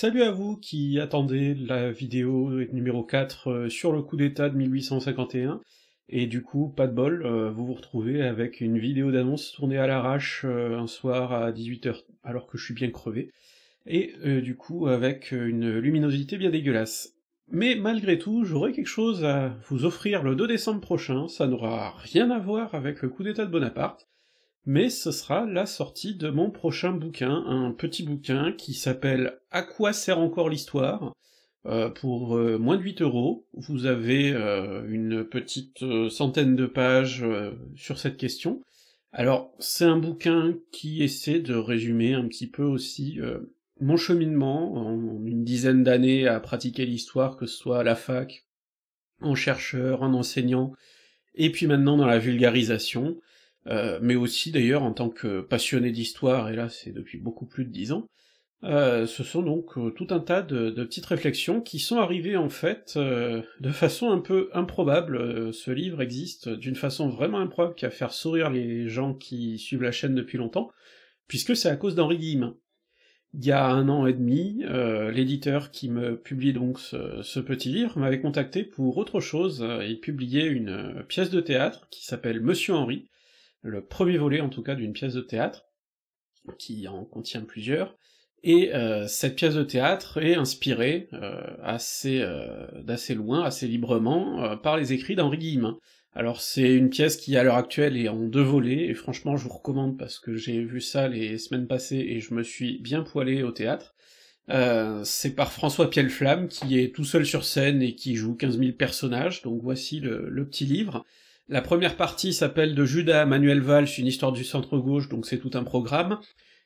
Salut à vous qui attendez la vidéo numéro 4 euh, sur le coup d'état de 1851, et du coup, pas de bol, euh, vous vous retrouvez avec une vidéo d'annonce tournée à l'arrache euh, un soir à 18h alors que je suis bien crevé, et du coup avec une luminosité bien dégueulasse. Mais malgré tout, j'aurai quelque chose à vous offrir le 2 décembre prochain, ça n'aura rien à voir avec le coup d'état de Bonaparte, mais ce sera la sortie de mon prochain bouquin, un petit bouquin qui s'appelle À quoi sert encore l'histoire euh, pour euh, moins de 8 euros, vous avez euh, une petite centaine de pages sur cette question. Alors, c'est un bouquin qui essaie de résumer un petit peu aussi mon cheminement en une dizaine d'années à pratiquer l'histoire, que ce soit à la fac, en chercheur, en enseignant, et puis maintenant dans la vulgarisation. Euh, mais aussi d'ailleurs en tant que passionné d'histoire, et là c'est depuis beaucoup plus de dix ans, euh, ce sont donc euh, tout un tas de, petites réflexions qui sont arrivées en fait de façon un peu improbable. ce livre existe d'une façon vraiment improbable qui a faire sourire les gens qui suivent la chaîne depuis longtemps, puisque c'est à cause d'Henri Guillemin. Il y a un an et demi, l'éditeur qui me publie donc ce, petit livre m'avait contacté pour autre chose et publiait une pièce de théâtre qui s'appelle Monsieur Henri, le premier volet en tout cas d'une pièce de théâtre, qui en contient plusieurs, et euh, cette pièce de théâtre est inspirée euh, assez euh, d'assez loin, assez librement, par les écrits d'Henri Guillemin. Alors c'est une pièce qui à l'heure actuelle est en deux volets, et franchement je vous recommande parce que j'ai vu ça les semaines passées et je me suis bien poilé au théâtre. c'est par François Pielflamme qui est tout seul sur scène et qui joue 15 000 personnages, donc voici le petit livre. La première partie s'appelle De Judas à Manuel Valls, une histoire du centre-gauche, donc c'est tout un programme.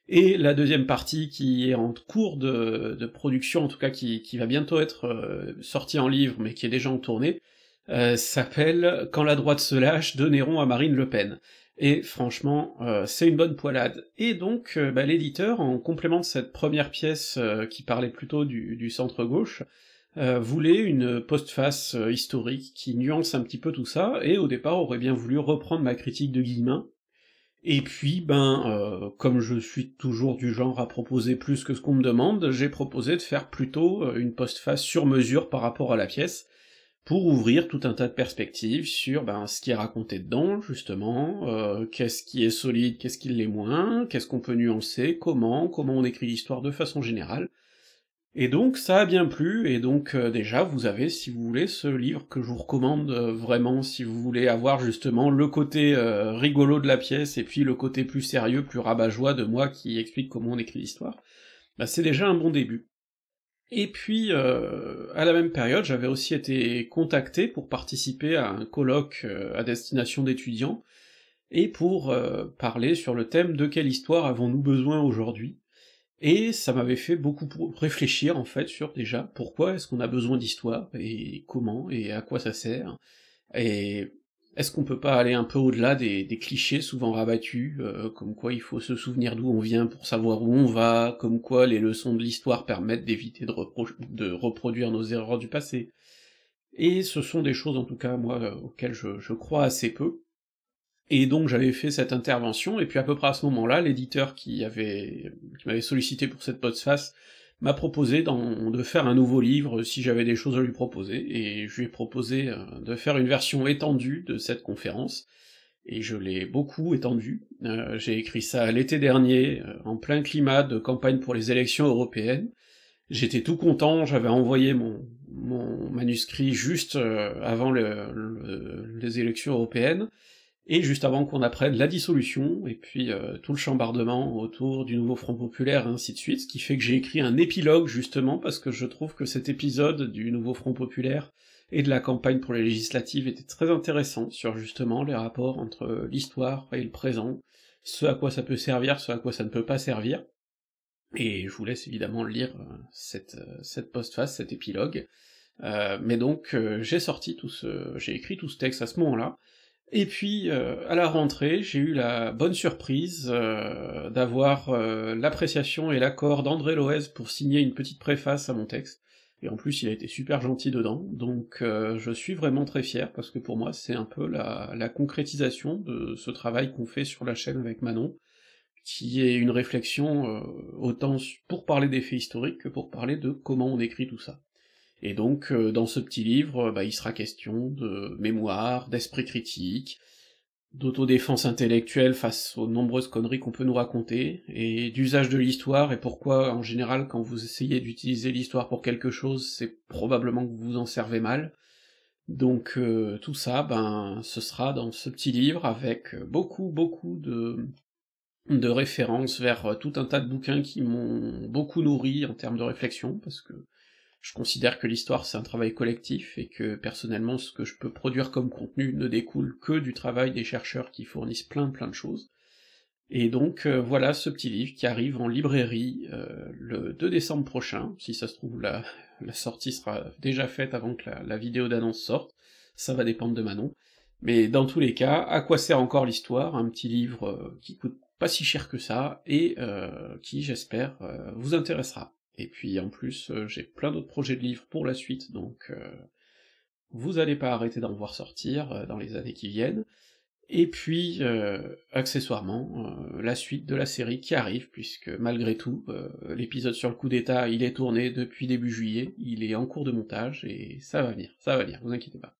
Et la deuxième partie qui est en cours de, production, en tout cas qui, va bientôt être euh, sortie en livre, mais qui est déjà en tournée, euh, s'appelle Quand la droite se lâche, de à Marine Le Pen. Et franchement, euh, c'est une bonne poilade. Et donc, bah, l'éditeur, en complément de cette première pièce qui parlait plutôt du centre-gauche, euh, voulait une postface euh, historique qui nuance un petit peu tout ça, et au départ aurait bien voulu reprendre ma critique de Guillemin. Et puis, ben, euh, comme je suis toujours du genre à proposer plus que ce qu'on me demande, j'ai proposé de faire plutôt une postface sur mesure par rapport à la pièce, pour ouvrir tout un tas de perspectives sur ben, ce qui est raconté dedans, justement, qu'est-ce qui est solide, qu'est-ce qui l'est moins, qu'est-ce qu'on peut nuancer, comment, comment on écrit l'histoire de façon générale, et donc ça a bien plu, et donc euh, déjà vous avez, si vous voulez, ce livre que je vous recommande euh, vraiment si vous voulez avoir justement le côté euh, rigolo de la pièce et puis le côté plus sérieux, plus rabat-joie de moi qui explique comment on écrit l'histoire. Bah, c'est déjà un bon début. Et puis à la même période, j'avais aussi été contacté pour participer à un colloque à destination d'étudiants et pour parler sur le thème de quelle histoire avons-nous besoin aujourd'hui et ça m'avait fait beaucoup réfléchir en fait sur déjà pourquoi est-ce qu'on a besoin d'histoire, et comment, et à quoi ça sert, et est-ce qu'on peut pas aller un peu au-delà des, clichés souvent rabattus, euh, comme quoi il faut se souvenir d'où on vient pour savoir où on va, comme quoi les leçons de l'histoire permettent d'éviter de, reproduire nos erreurs du passé. Et ce sont des choses en tout cas moi euh, auxquelles je crois assez peu, et donc j'avais fait cette intervention, et puis à peu près à ce moment-là, l'éditeur qui avait qui m'avait sollicité pour cette postface m'a proposé de faire un nouveau livre si j'avais des choses à lui proposer, et je lui ai proposé euh, de faire une version étendue de cette conférence, et je l'ai beaucoup étendue. Euh, j'ai écrit ça l'été dernier, euh, en plein climat de campagne pour les élections européennes. J'étais tout content, j'avais envoyé mon, manuscrit juste avant les élections européennes, et juste avant qu'on apprenne la dissolution, et puis euh, tout le chambardement autour du nouveau Front Populaire, et ainsi de suite, ce qui fait que j'ai écrit un épilogue justement, parce que je trouve que cet épisode du nouveau Front Populaire et de la campagne pour les législatives était très intéressant sur justement les rapports entre l'histoire et le présent, ce à quoi ça peut servir, ce à quoi ça ne peut pas servir, et je vous laisse évidemment lire euh, cette, euh, cette postface, cet épilogue, mais donc j'ai sorti tout ce... j'ai écrit tout ce texte à ce moment-là, et puis, euh, à la rentrée, j'ai eu la bonne surprise euh, d'avoir euh, l'appréciation et l'accord d'André Loez pour signer une petite préface à mon texte, et en plus il a été super gentil dedans, donc je suis vraiment très fier, parce que pour moi c'est un peu la, la, concrétisation de ce travail qu'on fait sur la chaîne avec Manon, qui est une réflexion autant pour parler des faits historiques que pour parler de comment on écrit tout ça. Et donc, euh, dans ce petit livre, euh, bah, il sera question de mémoire, d'esprit critique, d'autodéfense intellectuelle face aux nombreuses conneries qu'on peut nous raconter, et d'usage de l'histoire, et pourquoi en général quand vous essayez d'utiliser l'histoire pour quelque chose, c'est probablement que vous vous en servez mal. Donc euh, tout ça, ben ce sera dans ce petit livre avec beaucoup beaucoup de, de références vers tout un tas de bouquins qui m'ont beaucoup nourri en termes de réflexion, parce que je considère que l'histoire c'est un travail collectif et que personnellement ce que je peux produire comme contenu ne découle que du travail des chercheurs qui fournissent plein plein de choses. Et donc euh, voilà ce petit livre qui arrive en librairie euh, le 2 décembre prochain, si ça se trouve la, la sortie sera déjà faite avant que la, vidéo d'annonce sorte, ça va dépendre de Manon. Mais dans tous les cas, à quoi sert encore l'histoire Un petit livre euh, qui coûte pas si cher que ça, et qui, j'espère, vous intéressera. Et puis en plus, euh, j'ai plein d'autres projets de livres pour la suite, donc euh, vous allez pas arrêter d'en voir sortir euh, dans les années qui viennent. Et puis, accessoirement, la suite de la série qui arrive, puisque malgré tout, l'épisode sur le coup d'État, il est tourné depuis début juillet, il est en cours de montage, et ça va venir, ça va venir, vous inquiétez pas.